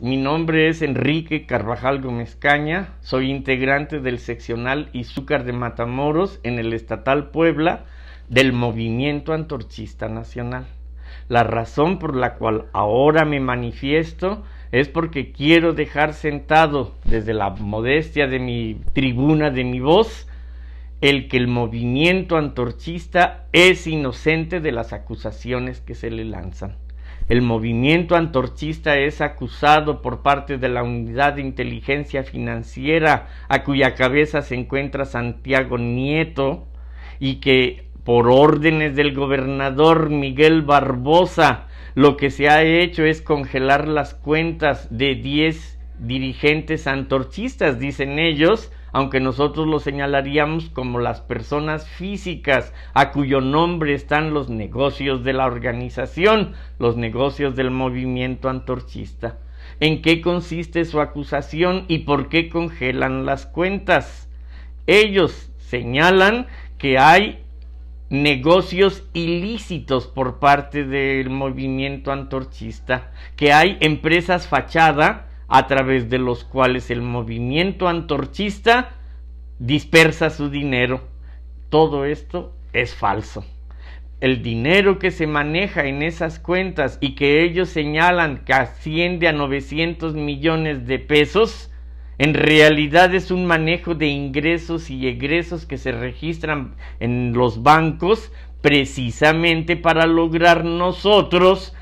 mi nombre es Enrique Carvajal Gómez Caña, soy integrante del seccional Izúcar de Matamoros en el Estatal Puebla del Movimiento Antorchista Nacional. La razón por la cual ahora me manifiesto es porque quiero dejar sentado desde la modestia de mi tribuna, de mi voz, el que el movimiento antorchista es inocente de las acusaciones que se le lanzan. El movimiento antorchista es acusado por parte de la Unidad de Inteligencia Financiera, a cuya cabeza se encuentra Santiago Nieto, y que por órdenes del gobernador Miguel Barbosa, lo que se ha hecho es congelar las cuentas de 10 dirigentes antorchistas, dicen ellos, aunque nosotros lo señalaríamos como las personas físicas a cuyo nombre están los negocios de la organización, los negocios del movimiento antorchista. ¿En qué consiste su acusación y por qué congelan las cuentas? Ellos señalan que hay negocios ilícitos por parte del movimiento antorchista, que hay empresas fachada a través de los cuales el movimiento antorchista dispersa su dinero. Todo esto es falso. El dinero que se maneja en esas cuentas y que ellos señalan que asciende a 900 millones de pesos, en realidad es un manejo de ingresos y egresos que se registran en los bancos precisamente para lograr nosotros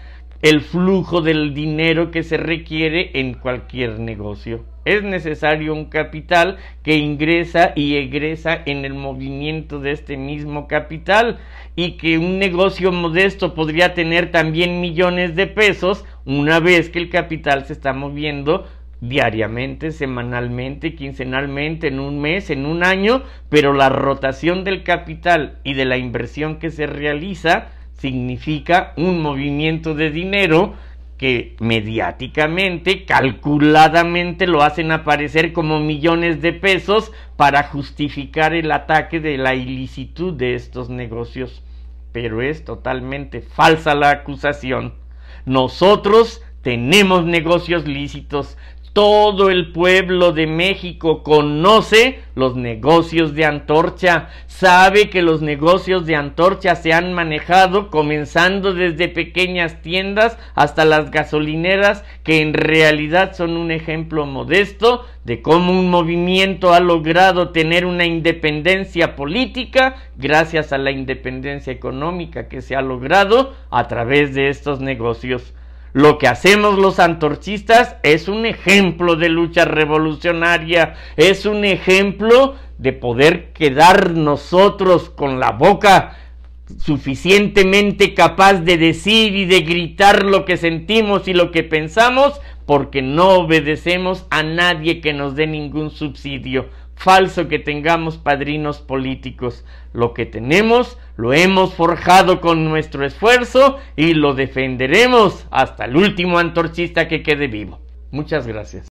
el flujo del dinero que se requiere en cualquier negocio. Es necesario un capital que ingresa y egresa en el movimiento de este mismo capital y que un negocio modesto podría tener también millones de pesos una vez que el capital se está moviendo diariamente, semanalmente, quincenalmente, en un mes, en un año, pero la rotación del capital y de la inversión que se realiza significa un movimiento de dinero que mediáticamente, calculadamente lo hacen aparecer como millones de pesos para justificar el ataque de la ilicitud de estos negocios. Pero es totalmente falsa la acusación. Nosotros tenemos negocios lícitos, todo el pueblo de México conoce los negocios de antorcha, sabe que los negocios de antorcha se han manejado comenzando desde pequeñas tiendas hasta las gasolineras, que en realidad son un ejemplo modesto de cómo un movimiento ha logrado tener una independencia política gracias a la independencia económica que se ha logrado a través de estos negocios. Lo que hacemos los antorchistas es un ejemplo de lucha revolucionaria, es un ejemplo de poder quedar nosotros con la boca suficientemente capaz de decir y de gritar lo que sentimos y lo que pensamos, porque no obedecemos a nadie que nos dé ningún subsidio. Falso que tengamos padrinos políticos. Lo que tenemos lo hemos forjado con nuestro esfuerzo y lo defenderemos hasta el último antorchista que quede vivo. Muchas gracias.